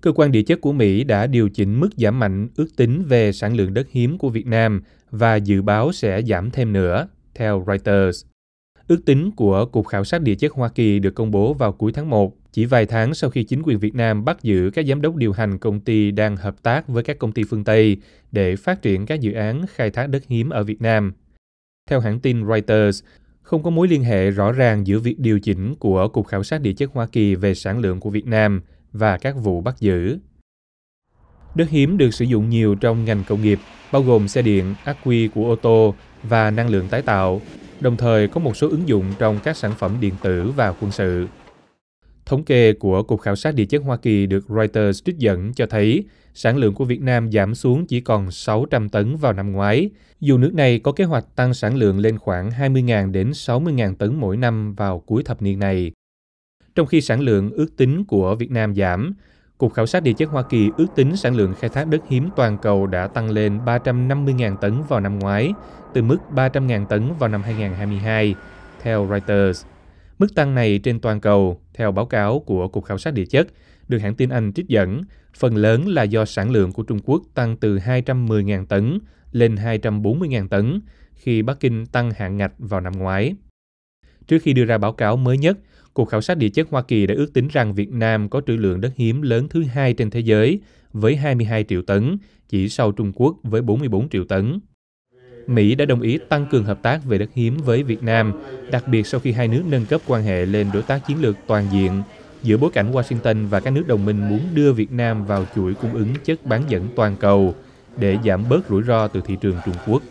Cơ quan địa chất của Mỹ đã điều chỉnh mức giảm mạnh ước tính về sản lượng đất hiếm của Việt Nam và dự báo sẽ giảm thêm nữa, theo Reuters. Ước tính của Cục Khảo sát Địa chất Hoa Kỳ được công bố vào cuối tháng 1, chỉ vài tháng sau khi chính quyền Việt Nam bắt giữ các giám đốc điều hành công ty đang hợp tác với các công ty phương Tây để phát triển các dự án khai thác đất hiếm ở Việt Nam. Theo hãng tin Reuters, không có mối liên hệ rõ ràng giữa việc điều chỉnh của Cục Khảo sát Địa chất Hoa Kỳ về sản lượng của Việt Nam và các vụ bắt giữ. Đất hiếm được sử dụng nhiều trong ngành công nghiệp, bao gồm xe điện, ác quy của ô tô và năng lượng tái tạo, đồng thời có một số ứng dụng trong các sản phẩm điện tử và quân sự. Thống kê của Cục Khảo sát Địa chất Hoa Kỳ được Reuters trích dẫn cho thấy sản lượng của Việt Nam giảm xuống chỉ còn 600 tấn vào năm ngoái, dù nước này có kế hoạch tăng sản lượng lên khoảng 20.000 đến 60.000 tấn mỗi năm vào cuối thập niên này trong khi sản lượng ước tính của Việt Nam giảm. Cục Khảo sát Địa chất Hoa Kỳ ước tính sản lượng khai thác đất hiếm toàn cầu đã tăng lên 350.000 tấn vào năm ngoái, từ mức 300.000 tấn vào năm 2022, theo Reuters. Mức tăng này trên toàn cầu, theo báo cáo của Cục Khảo sát Địa chất, được hãng tin Anh trích dẫn, phần lớn là do sản lượng của Trung Quốc tăng từ 210.000 tấn lên 240.000 tấn khi Bắc Kinh tăng hạn ngạch vào năm ngoái. Trước khi đưa ra báo cáo mới nhất, cuộc Khảo sát Địa chất Hoa Kỳ đã ước tính rằng Việt Nam có trữ lượng đất hiếm lớn thứ hai trên thế giới với 22 triệu tấn, chỉ sau Trung Quốc với 44 triệu tấn. Mỹ đã đồng ý tăng cường hợp tác về đất hiếm với Việt Nam, đặc biệt sau khi hai nước nâng cấp quan hệ lên đối tác chiến lược toàn diện, giữa bối cảnh Washington và các nước đồng minh muốn đưa Việt Nam vào chuỗi cung ứng chất bán dẫn toàn cầu để giảm bớt rủi ro từ thị trường Trung Quốc.